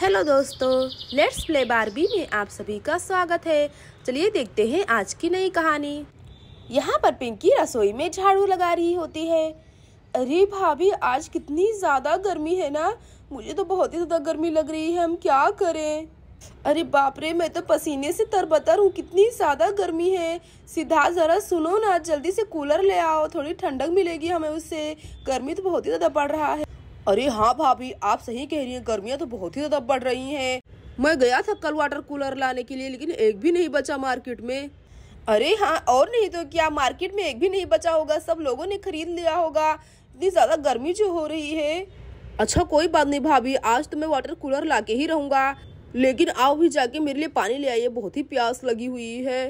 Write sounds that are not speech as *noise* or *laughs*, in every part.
hello दोस्तों let's play Barbie में आप सभी का स्वागत है चलिए देखते हैं आज की नई कहानी यहाँ पर पिंकी रसोई में झाड़ू लगा रही होती है अरे भाभी आज कितनी ज़्यादा गर्मी है ना मुझे तो बहुत ही ज़्यादा गर्मी लग रही है हम क्या करें अरे बाप रे मैं तो पसीने से तरबतर हूँ कितनी ज़्यादा गर्मी है सीधा ज़रा सुनो ना जल्दी से कूलर ले आओ थोड़ी ठंडक मिलेगी हमें उससे गर्मी तो बहुत ही ज़्यादा पड़ रहा है अरे हाँ भाभी आप सही कह रही हैं गर्मियाँ तो बहुत ही ज्यादा बढ़ रही हैं मैं गया था कल वाटर कूलर लाने के लिए लेकिन एक भी नहीं बचा मार्केट में अरे हाँ और नहीं तो क्या मार्केट में एक भी नहीं बचा होगा सब लोगों ने खरीद लिया होगा इतनी ज्यादा गर्मी जो हो रही है अच्छा कोई बात नहीं भाभी आज तो मैं वाटर कूलर ला के ही रहूंगा लेकिन आओ भी जाके मेरे लिए पानी ले आइए बहुत ही प्यास लगी हुई है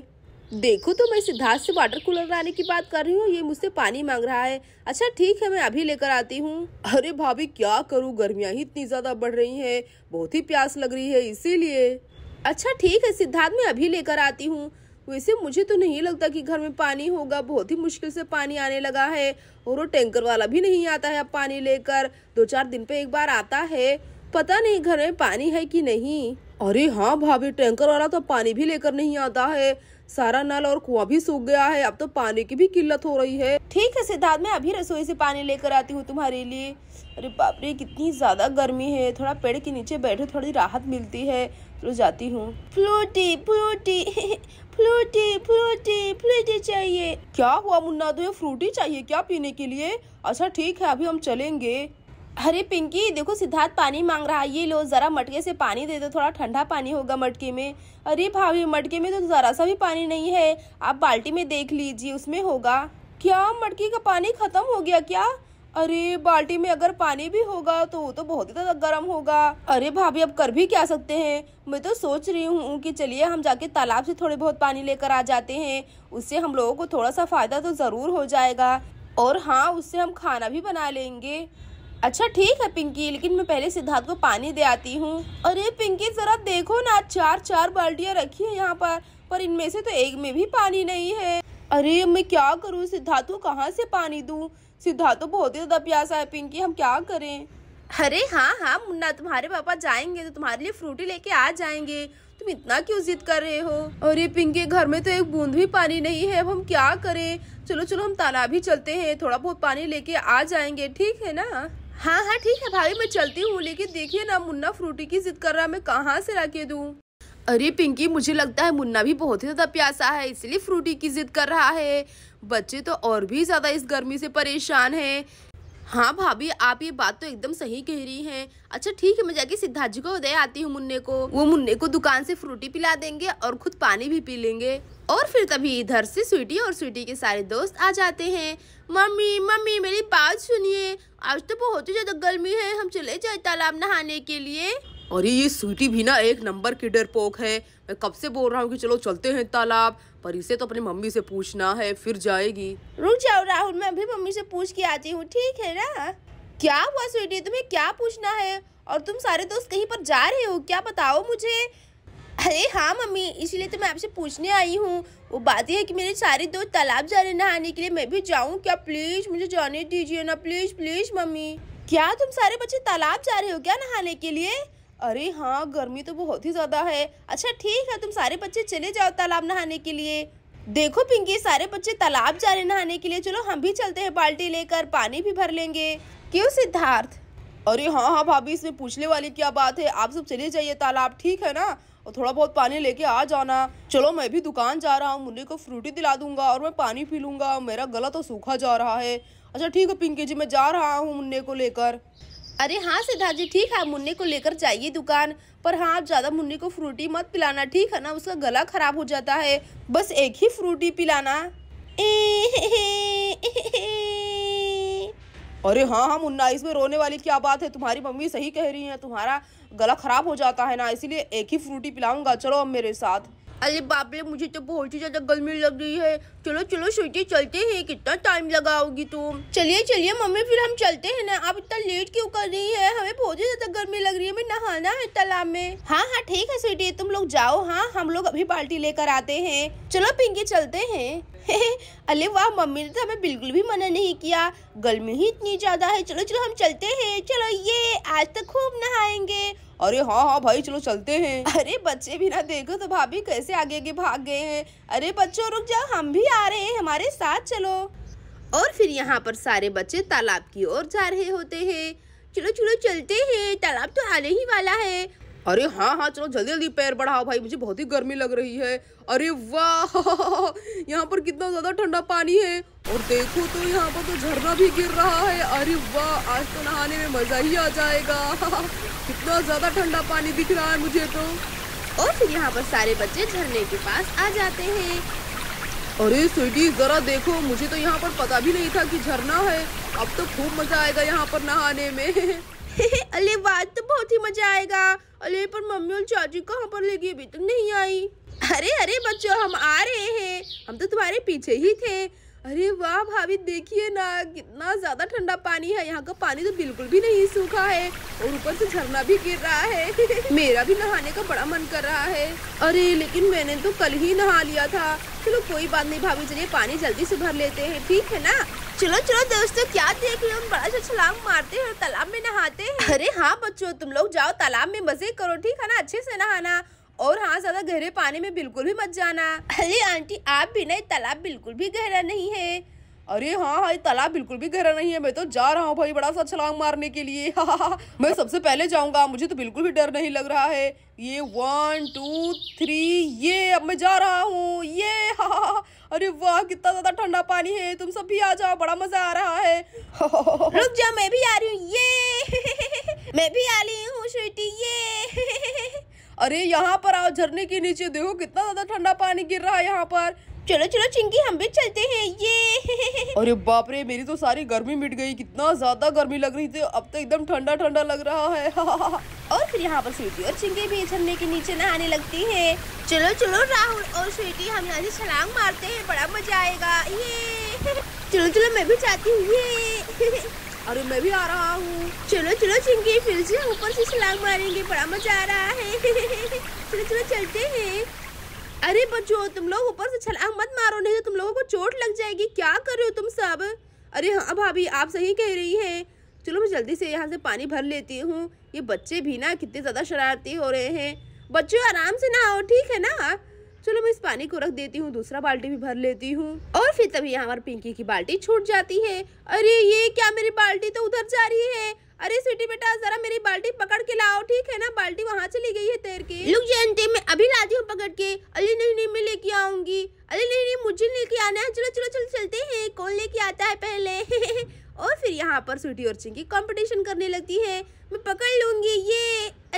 देखो तो मैं सिद्धार्थ से वाटर कूलर लाने की बात कर रही हूँ ये मुझसे पानी मांग रहा है अच्छा ठीक है मैं अभी लेकर आती हूँ अरे भाभी क्या करूँ गर्मियाँ ही इतनी ज़्यादा बढ़ रही है बहुत ही प्यास लग रही है इसीलिए अच्छा ठीक है सिद्धार्थ मैं अभी लेकर आती हूँ वैसे मुझे तो नहीं लगता कि घर में पानी होगा बहुत ही मुश्किल से पानी आने लगा है और वो टैंकर वाला भी नहीं आता है अब पानी लेकर दो चार दिन पे एक बार आता है पता नहीं घर में पानी है कि नहीं अरे हाँ भाभी टैंकर वाला तो पानी भी लेकर नहीं आता है सारा नल और कुआं भी सूख गया है अब तो पानी की भी किल्लत हो रही है ठीक है सिद्धार्थ मैं अभी रसोई से पानी लेकर आती हूँ तुम्हारे लिए अरे बाप रे कितनी ज्यादा गर्मी है थोड़ा पेड़ के नीचे बैठे थोड़ी राहत मिलती है तो जाती हूँ फ्लूटी फ्लूटी फ्लूटी फ्लूटी फ्लूटी चाहिए क्या हुआ मुन्ना तुम्हें फ्रूटी चाहिए क्या पीने के लिए अच्छा ठीक है अभी हम चलेंगे अरे पिंकी देखो सिद्धार्थ पानी मांग रहा है ये लो ज़रा मटके से पानी दे दो थोड़ा ठंडा पानी होगा मटके में अरे भाभी मटके में तो ज़रा सा भी पानी नहीं है आप बाल्टी में देख लीजिए उसमें होगा क्या मटके का पानी ख़त्म हो गया क्या अरे बाल्टी में अगर पानी भी होगा तो वो तो बहुत ही ज़्यादा गर्म होगा अरे भाभी अब कर भी क्या सकते हैं मैं तो सोच रही हूँ कि चलिए हम जाके तालाब से थोड़े बहुत पानी लेकर आ जाते हैं उससे हम लोगों को थोड़ा सा फ़ायदा तो ज़रूर हो जाएगा और हाँ उससे हम खाना भी बना लेंगे अच्छा ठीक है पिंकी लेकिन मैं पहले सिद्धार्थ को पानी दे आती हूँ अरे पिंकी जरा देखो ना चार चार बाल्टियाँ रखी है यहाँ पर पर इनमें से तो एक में भी पानी नहीं है अरे मैं क्या करूँ सिद्धार्थ को कहाँ से पानी दू सिद्धार्थ तो बहुत ही ज़्यादा प्यासा है पिंकी हम क्या करें अरे हाँ हाँ मुन्ना तुम्हारे पापा जाएंगे तो तुम्हारे लिए फ्रूटी लेके आ जाएंगे तुम इतना क्यों जिद कर रहे हो अरे पिंकी घर में तो एक बूंद भी पानी नहीं है अब हम क्या करें चलो चलो हम तालाब ही चलते हैं थोड़ा बहुत पानी लेके आ जाएंगे ठीक है ना हाँ हाँ ठीक है भाई मैं चलती हूँ लेकिन देखिए ना मुन्ना फ्रूटी की जिद कर रहा मैं कहाँ से ला के दूँ अरे पिंकी मुझे लगता है मुन्ना भी बहुत ही ज़्यादा प्यासा है इसलिए फ्रूटी की जिद कर रहा है बच्चे तो और भी ज़्यादा इस गर्मी से परेशान हैं हाँ भाभी आप ये बात तो एकदम सही कह रही हैं अच्छा ठीक है मैं जाके सिद्धार्थ जी को दे आती हूँ मुन्ने को वो मुन्ने को दुकान से फ्रूटी पिला देंगे और खुद पानी भी पी लेंगे और फिर तभी इधर से स्वीटी और स्वीटी के सारे दोस्त आ जाते हैं मम्मी मम्मी मेरी बात सुनिए आज तो बहुत ही ज्यादा गर्मी है हम चले जाए तालाब नहाने के लिए और ये स्वीटी भी ना एक नंबर की डरपोक है मैं कब से बोल रहा हूँ कि चलो चलते हैं तालाब पर इसे तो अपनी मम्मी से पूछना है फिर जाएगी रुक जाओ राहुल मैं अभी मम्मी से पूछ के आती हूँ ठीक है ना क्या हुआ स्वीटी तुम्हें क्या पूछना है और तुम सारे दोस्त कहीं पर जा रहे हो क्या बताओ मुझे अरे हाँ मम्मी इसीलिए तो मैं आपसे पूछने आई हूँ वो बात यह है कि मेरे सारे दोस्त तालाब जा रहे नहाने के लिए मैं भी जाऊँ क्या प्लीज़ मुझे जाने दीजिए ना प्लीज़ प्लीज़ मम्मी क्या तुम सारे बच्चे तालाब जा रहे हो क्या नहाने के लिए अरे हाँ गर्मी तो बहुत ही ज़्यादा है अच्छा ठीक है तुम सारे बच्चे चले जाओ तालाब नहाने के लिए देखो पिंकी सारे बच्चे तालाब जा रहे नहाने के लिए चलो हम भी चलते हैं बाल्टी लेकर पानी भी भर लेंगे क्यों सिद्धार्थ अरे हाँ हाँ भाभी इसमें पूछने वाली क्या बात है आप सब चले जाइए तालाब ठीक है ना और थोड़ा बहुत पानी लेके आ जाना चलो मैं भी दुकान जा रहा हूँ मुन्नी को फ्रूटी दिला दूंगा और मैं पानी पी लूंगा मेरा गला तो सूखा जा रहा है अच्छा ठीक है पिंकी जी मैं जा रहा हूँ मुन्ने को लेकर अरे हाँ जी ठीक है मुन्ने को लेकर जाइए दुकान पर हाँ आप ज़्यादा मुन्ने को फ्रूटी मत पिलाना ठीक है ना उसका गला खराब हो जाता है बस एक ही फ्रूटी पिलाना अरे हाँ हाँ मुन्ना इसमें रोने वाली क्या बात है तुम्हारी मम्मी सही कह रही है तुम्हारा गला खराब हो जाता है ना इसीलिए एक ही फ्रूटी पिलाऊंगा चलो अब मेरे साथ अरे बाप रे मुझे तो बहुत ही ज्यादा गर्मी लग रही है चलो चलो सोचिए चलते हैं कितना टाइम लगाओगी तुम चलिए चलिए मम्मी फिर हम चलते हैं ना आप इतना लेट क्यों कर रही है हमें बहुत ही ज्यादा गर्मी लग रही है हमें नहाना है तालाब में हाँ हाँ ठीक है स्वीटी तुम लोग जाओ हाँ हम लोग अभी बाल्टी लेकर आते हैं चलो पिंकी चलते हैं *laughs* अरे वाह मम्मी ने तो हमें बिल्कुल भी मना नहीं किया गर्मी ही इतनी ज़्यादा है चलो चलो हम चलते हैं चलो ये आज तक तो खूब नहाएंगे अरे हाँ हाँ भाई चलो चलते हैं अरे बच्चे भी ना देखो तो भाभी कैसे आगे आगे भाग गए हैं अरे बच्चों रुक जाओ हम भी आ रहे हैं हमारे साथ चलो और फिर यहाँ पर सारे बच्चे तालाब की ओर जा रहे होते हैं चलो चलो चलते हैं तालाब तो आने ही वाला है अरे हाँ हाँ चलो जल्दी जल्दी पैर बढ़ाओ भाई मुझे बहुत ही गर्मी लग रही है अरे वाह यहाँ पर कितना ज़्यादा ठंडा पानी है और देखो तो यहाँ पर तो झरना भी गिर रहा है अरे वाह आज तो नहाने में मज़ा ही आ जाएगा कितना ज़्यादा ठंडा पानी दिख रहा है मुझे तो और फिर यहाँ पर सारे बच्चे झरने के पास आ जाते हैं अरे स्वीटी ज़रा देखो मुझे तो यहाँ पर पता भी नहीं था कि झरना है अब तो खूब मज़ा आएगा यहाँ पर नहाने में *laughs* अरे वाह तो बहुत ही मज़ा आएगा अरे पर मम्मी और चाची कहाँ पर लेगी अभी तक नहीं आई अरे अरे बच्चों हम आ रहे हैं हम तो तुम्हारे पीछे ही थे अरे वाह भाभी देखिए ना कितना ज़्यादा ठंडा पानी है यहाँ का पानी तो बिल्कुल भी नहीं सूखा है और ऊपर से झरना भी गिर रहा है *laughs* मेरा भी नहाने का बड़ा मन कर रहा है अरे लेकिन मैंने तो कल ही नहा लिया था चलो कोई बात नहीं भाभी चलिए पानी जल्दी से भर लेते हैं ठीक है ना चलो चलो दोस्तों क्या देख रहे हो हम बड़ा सा छलांग मारते हैं और तालाब में नहाते हैं अरे हाँ बच्चों तुम लोग जाओ तालाब में मजे करो ठीक है ना अच्छे से नहाना और हाँ ज्यादा गहरे पानी में बिल्कुल भी मत जाना अरे आंटी आप भी नहीं तालाब बिल्कुल भी गहरा नहीं है अरे हाँ हाँ तालाब बिल्कुल भी गहरा नहीं है मैं तो जा रहा हूँ भाई बड़ा सा छलांग मारने के लिए हा, हा, हा, मैं सबसे पहले जाऊंगा मुझे तो बिल्कुल भी डर नहीं लग रहा है ये वन टू थ्री ये अब मैं जा रहा हूँ ये हा, हा, हा, अरे वाह कितना ज्यादा ठंडा पानी है तुम सब भी आ जाओ बड़ा मजा आ रहा है रुक जाओ मैं भी आ रही हूँ ये मैं भी आ रही हूँ स्वीटी ये अरे यहाँ पर आओ झरने के नीचे देखो कितना ज्यादा ठंडा पानी गिर रहा है यहाँ पर चलो चलो चिंकी हम भी चलते हैं अरे बाप रे मेरी तो सारी गर्मी मिट गई कितना ज्यादा गर्मी लग रही थी अब तो एकदम ठंडा ठंडा लग रहा है *laughs* और फिर यहाँ पर स्वीटी और चिंगे भी झरने के नीचे नहाने लगती है चलो चलो राहुल और स्वीटी हम यहाँ से छलांग मारते हैं बड़ा मजा आएगा ये *laughs* चलो चलो मैं भी चाहती हूँ ये *laughs* अरे मैं भी आ रहा हूँ चलो चलो चिंकी फिर से ऊपर से छलांग मारेंगे बड़ा मजा आ रहा है चलो चलो चलते हैं अरे बच्चों तुम लोग ऊपर से छलांग मत मारो नहीं तो तुम लोगों को चोट लग जाएगी क्या कर रहे हो तुम सब अरे हाँ भाभी आप सही कह रही हैं चलो मैं जल्दी से यहाँ से पानी भर लेती हूँ ये बच्चे भी ना कितने ज़्यादा शरारती हो रहे हैं बच्चों आराम से ना हो ठीक है ना चलो मैं इस पानी को रख देती हूँ दूसरा बाल्टी भी भर लेती हूँ और फिर तभी यहाँ पर पिंकी की बाल्टी छूट जाती है अरे ये क्या मेरी बाल्टी तो उधर जा रही है अरे स्वीटी बेटा जरा मेरी बाल्टी पकड़ के लाओ ठीक है ना बाल्टी वहाँ चली गई है तैर के लुक जयंती मैं अभी लाती हूँ पकड़ के अली नहीं नहीं मैं लेके आऊंगी अली नहीं नहीं मुझे लेके आना है चलो चलो चलो चलते हैं कौन लेके आता है पहले *laughs* और फिर यहाँ पर स्वीटी और चिंकी कॉम्पिटिशन करने लगती है मैं पकड़ लूंगी ये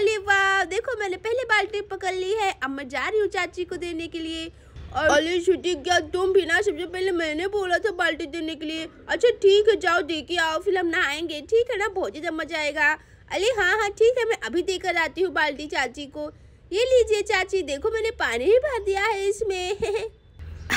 अली वाह देखो मैंने पहले बाल्टी पकड़ ली है अब मैं जा रही हूँ चाची को देने के लिए अली छुट्टी क्या तुम बिना सबसे पहले मैंने बोला था बाल्टी देने के लिए अच्छा ठीक है जाओ देखिए आओ फिर हम नहाएंगे ठीक है ना बहुत ही मजा आएगा अली हाँ हाँ ठीक है मैं अभी देकर आती हूँ बाल्टी चाची को ये लीजिए चाची देखो मैंने पानी भी भर दिया है इसमें *laughs*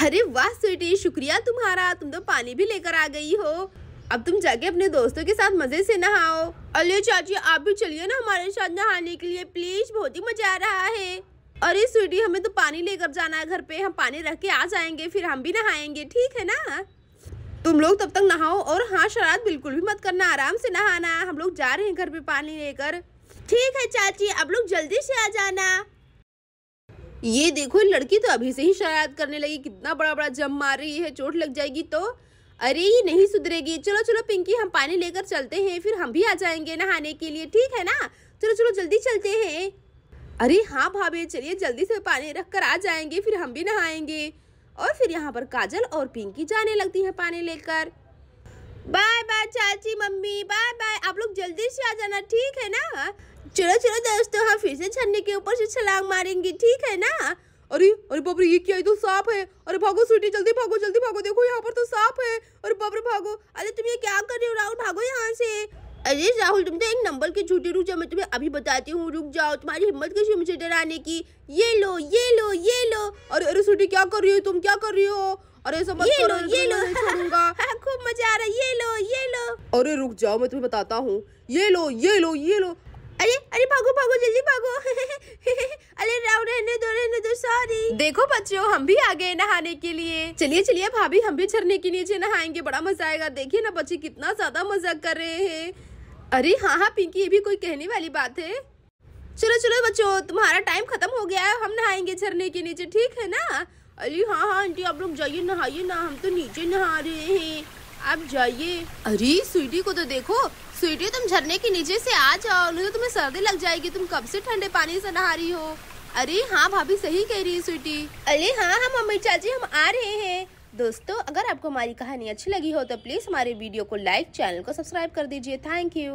अरे वाह स्वीटी शुक्रिया तुम्हारा तुम तो पानी भी लेकर आ गई हो अब तुम जाके अपने दोस्तों के साथ मज़े से नहाओ अली चाची आप भी चलिए ना हमारे साथ नहाने के लिए प्लीज़ बहुत ही मज़ा आ रहा है अरे स्वीटी हमें तो पानी लेकर जाना है घर पे हम पानी रख के आ जाएंगे फिर हम भी नहाएंगे ठीक है ना तुम लोग तब तक नहाओ और हाँ शरारत बिल्कुल भी मत करना आराम से नहाना हम लोग जा रहे हैं घर पे पानी लेकर ठीक है चाची अब लोग जल्दी से आ जाना ये देखो लड़की तो अभी से ही शरारत करने लगी कितना बड़ा बड़ा जम मार रही है चोट लग जाएगी तो अरे ये नहीं सुधरेगी चलो चलो पिंकी हम पानी लेकर चलते हैं फिर हम भी आ जाएंगे नहाने के लिए ठीक है ना चलो चलो जल्दी चलते हैं अरे हाँ भाभी चलिए जल्दी से पानी रख कर आ जाएंगे फिर हम भी नहाएंगे और फिर यहाँ पर काजल और पिंकी जाने लगती है पानी लेकर बाय बाय चाची मम्मी बाय बाय आप लोग जल्दी से आ जाना ठीक है ना चलो चलो दोस्तों हम फिर से झरने के ऊपर से छलांग मारेंगे ठीक है ना अरे अरे बाबरे ये क्या है तो साफ है अरे भागो स्वीटी जल्दी भागो जल्दी भागो देखो यहाँ पर तो साफ है अरे बाबरे भागो अरे तुम ये क्या कर रहे हो राहुल भागो यहाँ से अरे राहुल तुम तो एक नंबर के झूठे रुक जाओ मैं तुम्हें अभी बताती हूँ रुक जाओ तुम्हारी हिम्मत कैसी मुझे डराने की ये लो ये लो ये लो अरे अरे सूटी क्या कर रही हो तुम क्या कर रही हो अरे सब ये लो ये लो *laughs* हाँ, खूब मजा आ रहा है ये लो ये लो अरे रुक जाओ मैं तुम्हें बताता हूँ ये लो ये लो ये लो अरे अरे भागो भागो जल्दी भागो *laughs* अरे राहुल रहने दो रहने दो सॉरी देखो बच्चों हम भी आ गए नहाने के लिए चलिए चलिए भाभी हम भी झरने के नीचे नहाएंगे बड़ा मजा आएगा देखिए ना बच्चे कितना ज्यादा मजा कर रहे हैं अरे हाँ हाँ पिंकी ये भी कोई कहने वाली बात है चलो चलो बच्चों तुम्हारा टाइम खत्म हो गया है हम नहाएंगे झरने के नीचे ठीक है ना अरे हाँ हाँ आंटी आप लोग जाइए नहाइए ना हम तो नीचे नहा रहे हैं आप जाइए अरे स्वीटी को तो देखो स्वीटी तुम झरने के नीचे से आ जाओ नहीं तो तुम्हें सर्दी लग जाएगी तुम कब से ठंडे पानी से नहा रही हो अरे हाँ भाभी सही कह रही है स्वीटी अरे हाँ हाँ मम्मी चाची हम आ रहे हैं दोस्तों अगर आपको हमारी कहानी अच्छी लगी हो तो प्लीज़ हमारे वीडियो को लाइक चैनल को सब्सक्राइब कर दीजिए थैंक यू